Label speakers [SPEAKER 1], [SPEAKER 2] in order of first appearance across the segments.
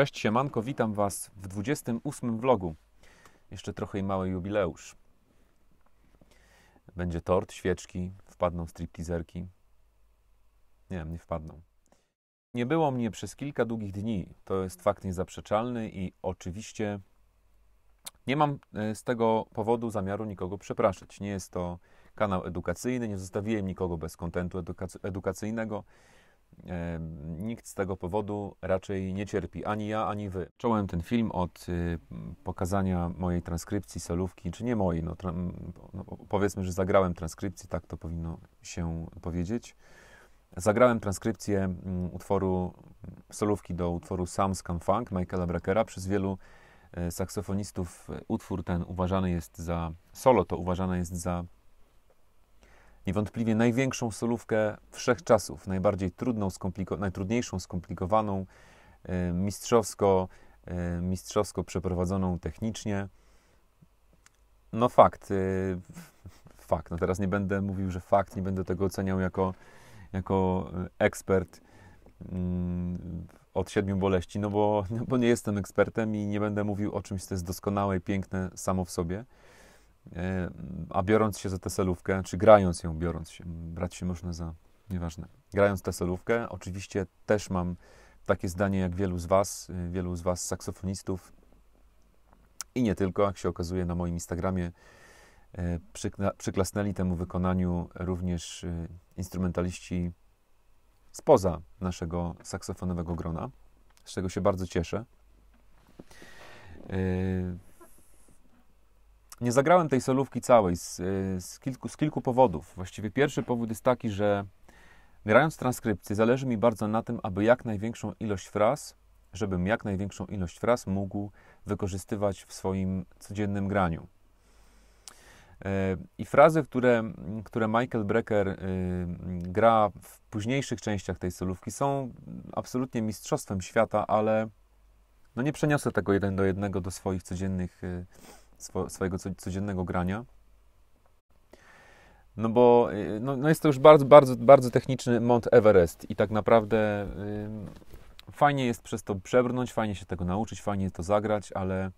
[SPEAKER 1] Cześć, siemanko, witam Was w 28 vlogu. Jeszcze trochę i mały jubileusz. Będzie tort, świeczki, wpadną striptizerki. Nie wiem, nie wpadną. Nie było mnie przez kilka długich dni. To jest fakt niezaprzeczalny i oczywiście nie mam e, z tego powodu zamiaru nikogo przepraszać. Nie jest to kanał edukacyjny, nie zostawiłem nikogo bez kontentu edukacyjnego nikt z tego powodu raczej nie cierpi, ani ja, ani wy. Czołem ten film od y, pokazania mojej transkrypcji solówki, czy nie mojej, no, no, powiedzmy, że zagrałem transkrypcji, tak to powinno się powiedzieć. Zagrałem transkrypcję mm, utworu mm, solówki do utworu Sam Scam Funk Michaela Brackera Przez wielu e, saksofonistów e, utwór ten uważany jest za solo, to uważane jest za niewątpliwie największą solówkę wszechczasów, najbardziej trudną, skompliko najtrudniejszą, skomplikowaną, e, mistrzowsko, e, mistrzowsko przeprowadzoną technicznie. No fakt, e, fakt. No teraz nie będę mówił, że fakt, nie będę tego oceniał jako, jako ekspert mm, od siedmiu boleści, no bo, no bo nie jestem ekspertem i nie będę mówił o czymś, co jest doskonałe i piękne samo w sobie. E, a biorąc się za teselówkę, czy grając ją, biorąc się, brać się można za, nieważne, grając teselówkę, oczywiście też mam takie zdanie jak wielu z Was, e, wielu z Was saksofonistów i nie tylko, jak się okazuje na moim Instagramie, e, przyklasnęli temu wykonaniu również instrumentaliści spoza naszego saksofonowego grona, z czego się bardzo cieszę. Nie zagrałem tej solówki całej z, y, z, kilku, z kilku powodów. Właściwie pierwszy powód jest taki, że grając transkrypcję zależy mi bardzo na tym, aby jak największą ilość fraz, żebym jak największą ilość fraz mógł wykorzystywać w swoim codziennym graniu. E, I frazy, które, które Michael Brecker y, gra w późniejszych częściach tej solówki, są absolutnie mistrzostwem świata, ale no nie przeniosę tego jeden do jednego do swoich codziennych y, swo, swojego codziennego grania. No bo y, no, no, jest to już bardzo, bardzo, bardzo techniczny Mont Everest i tak naprawdę y, fajnie jest przez to przebrnąć, fajnie się tego nauczyć, fajnie to zagrać, ale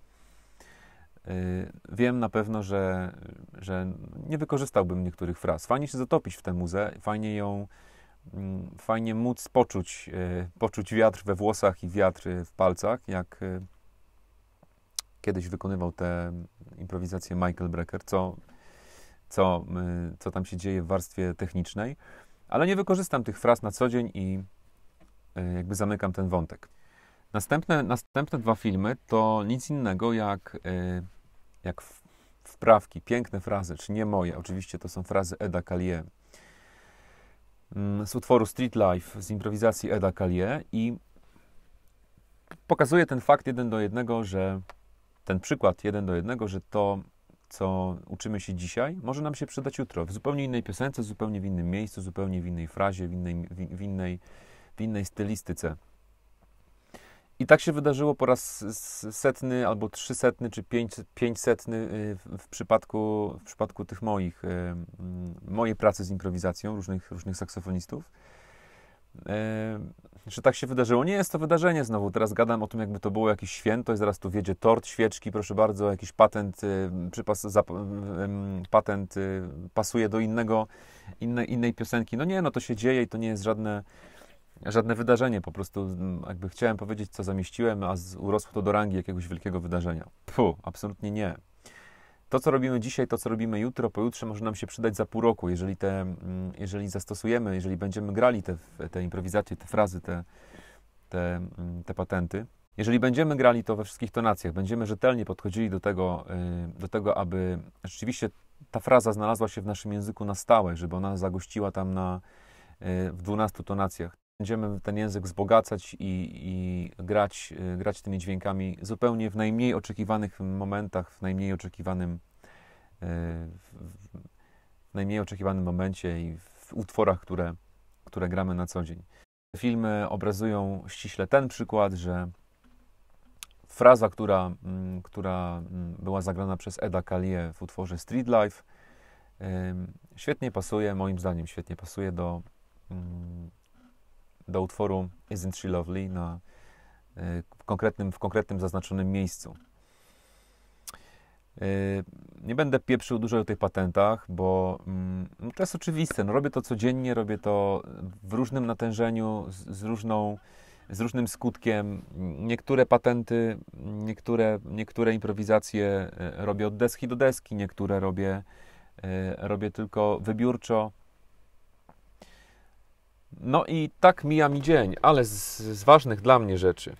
[SPEAKER 1] y, wiem na pewno, że, że nie wykorzystałbym niektórych fraz. Fajnie się zatopić w tę muzę, fajnie ją, y, fajnie móc poczuć, y, poczuć wiatr we włosach i wiatr w palcach, jak y, kiedyś wykonywał te improwizację Michael Brecker, co, co, y, co tam się dzieje w warstwie technicznej, ale nie wykorzystam tych fraz na co dzień i y, jakby zamykam ten wątek. Następne, następne dwa filmy to nic innego jak, y, jak wprawki, piękne frazy, czy nie moje, oczywiście to są frazy Eda Calier, mm, z utworu Street Life, z improwizacji Eda Calier i pokazuje ten fakt jeden do jednego, że ten przykład jeden do jednego, że to, co uczymy się dzisiaj, może nam się przydać jutro w zupełnie innej piosence, zupełnie w innym miejscu, zupełnie w innej frazie, w innej, w innej, w innej stylistyce. I tak się wydarzyło po raz setny, albo trzysetny, czy pięć, pięćsetny y, w przypadku, w przypadku tych moich, y, mojej pracy z improwizacją różnych, różnych saksofonistów Yy, że tak się wydarzyło. Nie jest to wydarzenie znowu. Teraz gadam o tym, jakby to było jakieś święto i zaraz tu wiedzie tort, świeczki, proszę bardzo, jakiś patent, yy, przypas, zap, yy, patent pasuje do innego, inne, innej piosenki. No nie, no to się dzieje i to nie jest żadne, żadne wydarzenie. Po prostu mm, jakby chciałem powiedzieć, co zamieściłem, a urosło to do rangi jakiegoś wielkiego wydarzenia. Puh, absolutnie nie. To, co robimy dzisiaj, to, co robimy jutro, pojutrze może nam się przydać za pół roku, jeżeli, te, mm, jeżeli zastosujemy, jeżeli będziemy grali te, te improwizacje, te frazy, te, te, mm, te patenty. Jeżeli będziemy grali to we wszystkich tonacjach, będziemy rzetelnie podchodzili do tego, y, do tego, aby rzeczywiście ta fraza znalazła się w naszym języku na stałe, żeby ona zagościła tam na, y, w 12 tonacjach, będziemy ten język wzbogacać i, i grać, y, grać tymi dźwiękami zupełnie w najmniej oczekiwanych momentach, w najmniej oczekiwanym y, w najmniej oczekiwanym momencie i w utworach, które, które gramy na co dzień. Filmy obrazują ściśle ten przykład, że fraza, która, mm, która mm, była zagrana przez Eda Kalie w utworze Street Life, świetnie pasuje, moim zdaniem świetnie pasuje do mm, do utworu Isn't She Lovely na, y, w, konkretnym, w konkretnym zaznaczonym miejscu. Y, nie będę pieprzył dużo o tych patentach, bo mm, no to jest oczywiste. No robię to codziennie, robię to w różnym natężeniu, z, z, różną, z różnym skutkiem. Niektóre patenty, niektóre, niektóre improwizacje y, robię od deski do deski, niektóre robię, robię tylko wybiórczo. No i tak mija mi dzień, ale z, z ważnych dla mnie rzeczy,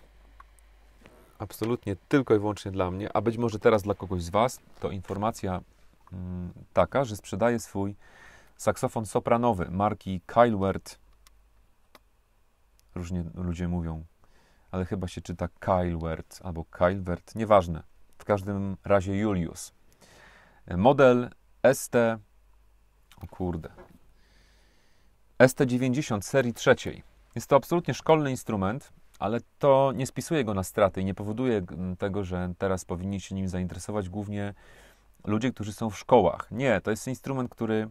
[SPEAKER 1] absolutnie tylko i wyłącznie dla mnie, a być może teraz dla kogoś z Was, to informacja mm, taka, że sprzedaję swój saksofon sopranowy marki Kyleward. Różnie ludzie mówią, ale chyba się czyta Kyleward, albo Kylewert, nieważne. W każdym razie Julius. Model ST, o kurde, ST90 serii trzeciej. Jest to absolutnie szkolny instrument, ale to nie spisuje go na straty i nie powoduje tego, że teraz powinni się nim zainteresować głównie ludzie, którzy są w szkołach. Nie, to jest instrument, który,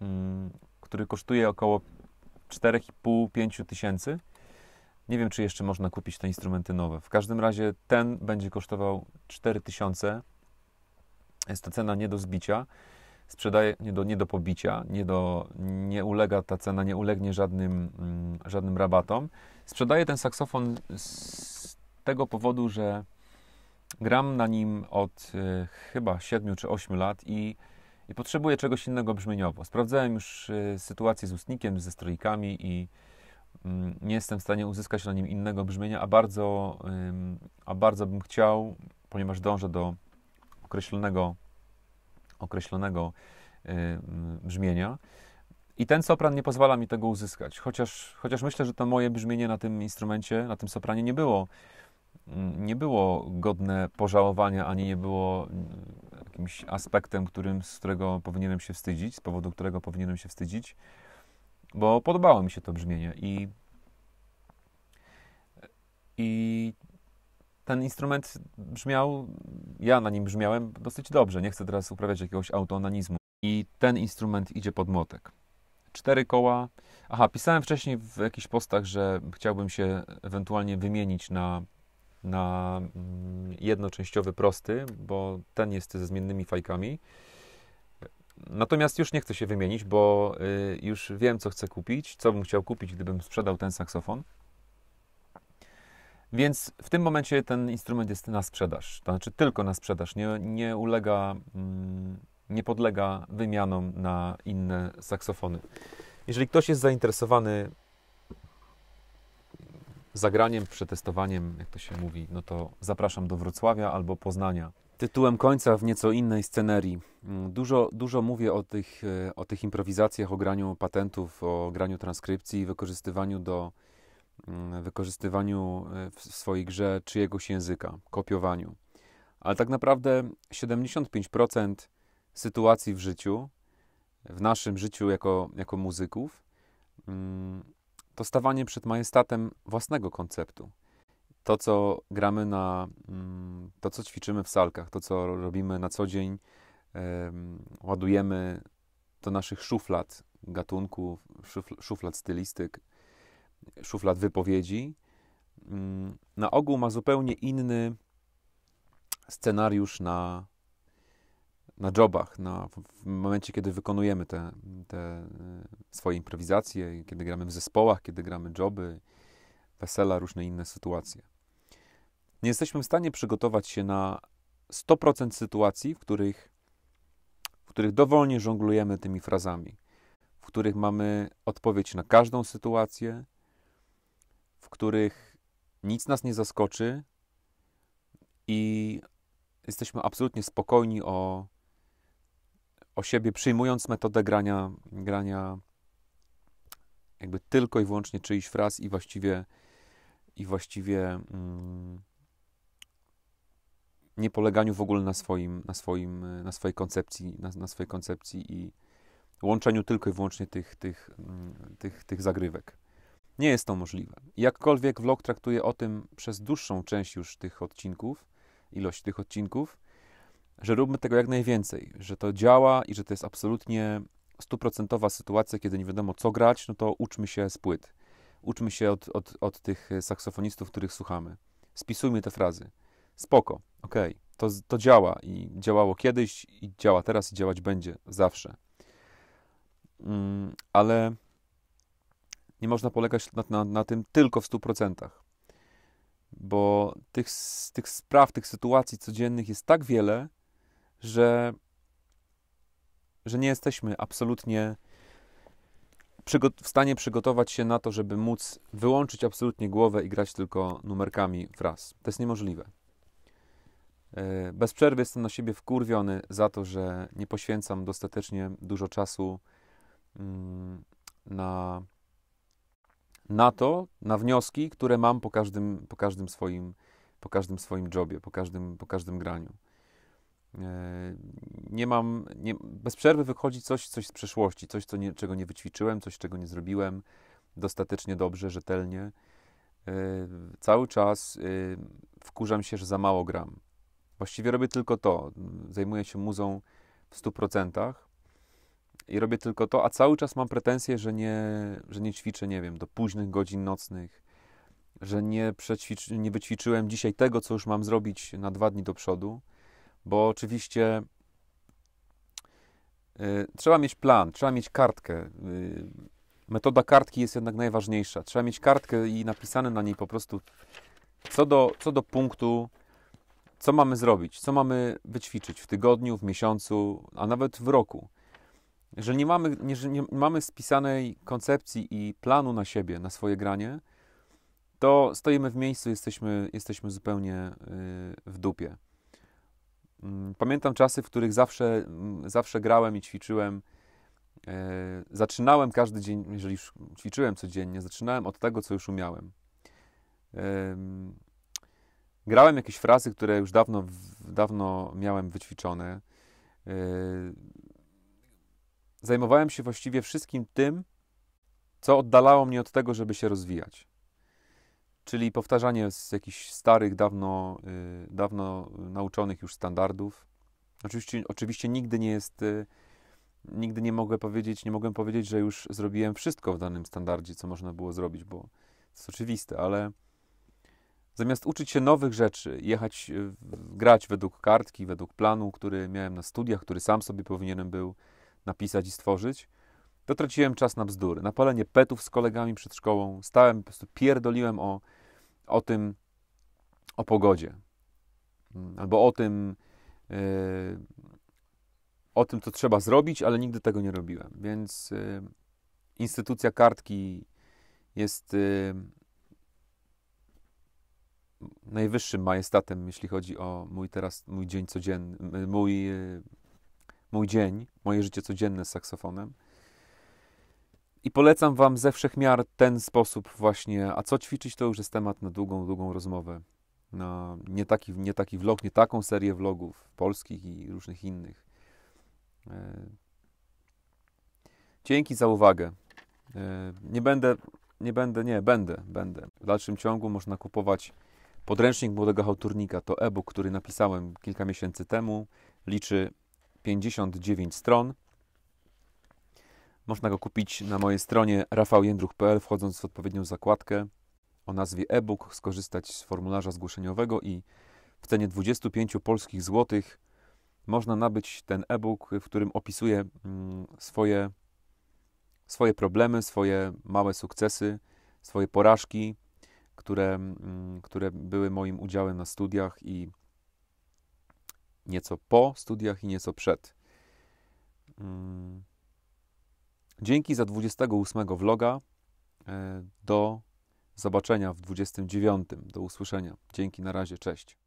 [SPEAKER 1] mm, który kosztuje około 4,5-5 tysięcy. Nie wiem, czy jeszcze można kupić te instrumenty nowe. W każdym razie ten będzie kosztował 4 tysiące. Jest to cena nie do zbicia sprzedaje nie do, nie do pobicia, nie, do, nie ulega ta cena, nie ulegnie żadnym, mm, żadnym rabatom. Sprzedaję ten saksofon z tego powodu, że gram na nim od y, chyba 7 czy 8 lat i, i potrzebuję czegoś innego brzmieniowo. Sprawdzałem już y, sytuację z ustnikiem, ze strojkami i mm, nie jestem w stanie uzyskać na nim innego brzmienia, a bardzo, a bardzo bym chciał, ponieważ dążę do określonego określonego y, brzmienia. I ten sopran nie pozwala mi tego uzyskać. Chociaż, chociaż myślę, że to moje brzmienie na tym instrumencie, na tym sopranie nie było, nie było godne pożałowania, ani nie było jakimś aspektem, którym, z którego powinienem się wstydzić, z powodu którego powinienem się wstydzić, bo podobało mi się to brzmienie i, i ten instrument brzmiał, ja na nim brzmiałem dosyć dobrze. Nie chcę teraz uprawiać jakiegoś autonanizmu. I ten instrument idzie pod młotek. Cztery koła. Aha, pisałem wcześniej w jakichś postach, że chciałbym się ewentualnie wymienić na, na mm, jednoczęściowy prosty, bo ten jest ze zmiennymi fajkami. Natomiast już nie chcę się wymienić, bo y, już wiem, co chcę kupić, co bym chciał kupić, gdybym sprzedał ten saksofon. Więc w tym momencie ten instrument jest na sprzedaż, to znaczy tylko na sprzedaż, nie, nie ulega, mm, nie podlega wymianom na inne saksofony. Jeżeli ktoś jest zainteresowany zagraniem, przetestowaniem, jak to się mówi, no to zapraszam do Wrocławia albo Poznania. Tytułem końca w nieco innej scenerii. Mm, dużo, dużo mówię o tych, e, o tych improwizacjach, o graniu patentów, o graniu transkrypcji i wykorzystywaniu do Mm, wykorzystywaniu e, w swojej grze czyjegoś języka, kopiowaniu. Ale tak naprawdę 75% sytuacji w życiu, w naszym życiu jako, jako muzyków, mm, to stawanie przed majestatem własnego konceptu. To, co gramy na, mm, to, co ćwiczymy w salkach, to, co robimy na co dzień, ładujemy do naszych szuflad gatunków, szuflad stylistyk, szuflad wypowiedzi, mm, na ogół ma zupełnie inny scenariusz na, na jobach, na, w momencie, kiedy wykonujemy te, te e, swoje improwizacje, kiedy gramy w zespołach, kiedy gramy joby, wesela, różne inne sytuacje. Nie jesteśmy w stanie przygotować się na 100% sytuacji, w których, w których dowolnie żonglujemy tymi frazami, w których mamy odpowiedź na każdą sytuację, których nic nas nie zaskoczy i jesteśmy absolutnie spokojni o, o siebie, przyjmując metodę grania, grania jakby tylko i wyłącznie czyichś fraz i właściwie i właściwie mm, nie poleganiu w ogóle na swoim, na swoim, na swojej koncepcji, na, na swojej koncepcji i łączeniu tylko i wyłącznie tych, tych, mm, tych, tych zagrywek. Nie jest to możliwe. Jakkolwiek vlog traktuje o tym przez dłuższą część już tych odcinków, ilość tych odcinków, że róbmy tego jak najwięcej, że to działa i że to jest absolutnie stuprocentowa sytuacja, kiedy nie wiadomo co grać, no to uczmy się z płyt. Uczmy się od, od, od tych saksofonistów, których słuchamy. Spisujmy te frazy. Spoko, okej, okay. to, to działa i działało kiedyś i działa teraz i działać będzie zawsze. Mm, ale nie można polegać na, na, na tym tylko w 100%. Bo tych, tych spraw, tych sytuacji codziennych jest tak wiele, że, że nie jesteśmy absolutnie w stanie przygotować się na to, żeby móc wyłączyć absolutnie głowę i grać tylko numerkami wraz. To jest niemożliwe. E, bez przerwy jestem na siebie wkurwiony za to, że nie poświęcam dostatecznie dużo czasu mm, na na to, na wnioski, które mam po każdym, po każdym, swoim, po każdym swoim jobie, po każdym, po każdym graniu. E, nie mam, nie, bez przerwy wychodzi coś, coś z przeszłości, coś, co nie, czego nie wyćwiczyłem, coś, czego nie zrobiłem dostatecznie dobrze, rzetelnie. E, cały czas e, wkurzam się, że za mało gram. Właściwie robię tylko to. Zajmuję się muzą w 100% i robię tylko to, a cały czas mam pretensje, że nie, że nie ćwiczę, nie wiem, do późnych godzin nocnych, że nie, przećwiczy, nie wyćwiczyłem dzisiaj tego, co już mam zrobić na dwa dni do przodu, bo oczywiście y, trzeba mieć plan, trzeba mieć kartkę. Y, metoda kartki jest jednak najważniejsza. Trzeba mieć kartkę i napisane na niej po prostu co do, co do punktu, co mamy zrobić, co mamy wyćwiczyć w tygodniu, w miesiącu, a nawet w roku. Jeżeli nie mamy, jeżeli nie mamy spisanej koncepcji i planu na siebie, na swoje granie, to stoimy w miejscu, jesteśmy, jesteśmy zupełnie y, w dupie. Mm, pamiętam czasy, w których zawsze, mm, zawsze grałem i ćwiczyłem. Y, zaczynałem każdy dzień, jeżeli już ćwiczyłem codziennie, zaczynałem od tego, co już umiałem. Grałem jakieś frazy, które już dawno, dawno miałem wyćwiczone. Y, zajmowałem się właściwie wszystkim tym, co oddalało mnie od tego, żeby się rozwijać. Czyli powtarzanie z jakichś starych, dawno, y, dawno nauczonych już standardów. Oczywiście, oczywiście nigdy nie jest, y, nigdy nie mogę powiedzieć, nie mogłem powiedzieć, że już zrobiłem wszystko w danym standardzie, co można było zrobić, bo to jest oczywiste, ale zamiast uczyć się nowych rzeczy, jechać, y, grać według kartki, według planu, który miałem na studiach, który sam sobie powinienem był napisać i stworzyć, to traciłem czas na bzdury. Na palenie petów z kolegami przed szkołą. Stałem, po prostu pierdoliłem o, o tym, o pogodzie. Mm, albo o tym, yy, o tym, co trzeba zrobić, ale nigdy tego nie robiłem. Więc yy, instytucja kartki jest yy, najwyższym majestatem, jeśli chodzi o mój teraz, mój dzień codzienny, mój yy, mój dzień, moje życie codzienne z saksofonem. I polecam Wam ze wszechmiar ten sposób właśnie. A co ćwiczyć, to już jest temat na długą, długą rozmowę. Na nie taki, nie taki vlog, nie taką serię vlogów polskich i różnych innych. E, dzięki za uwagę. E, nie będę, nie będę, nie, będę, będę. W dalszym ciągu można kupować podręcznik młodego hałturnika. To e-book, który napisałem kilka miesięcy temu. Liczy 59 stron. Można go kupić na mojej stronie rafaljędruch.pl, wchodząc w odpowiednią zakładkę o nazwie e-book, skorzystać z formularza zgłoszeniowego i w cenie 25 polskich złotych można nabyć ten e-book, w którym opisuję mm, swoje, swoje problemy, swoje małe sukcesy, swoje porażki, które, mm, które były moim udziałem na studiach i nieco po studiach i nieco przed. Mm. Dzięki za 28 vloga. E, do zobaczenia w 29. Do usłyszenia. Dzięki, na razie, cześć.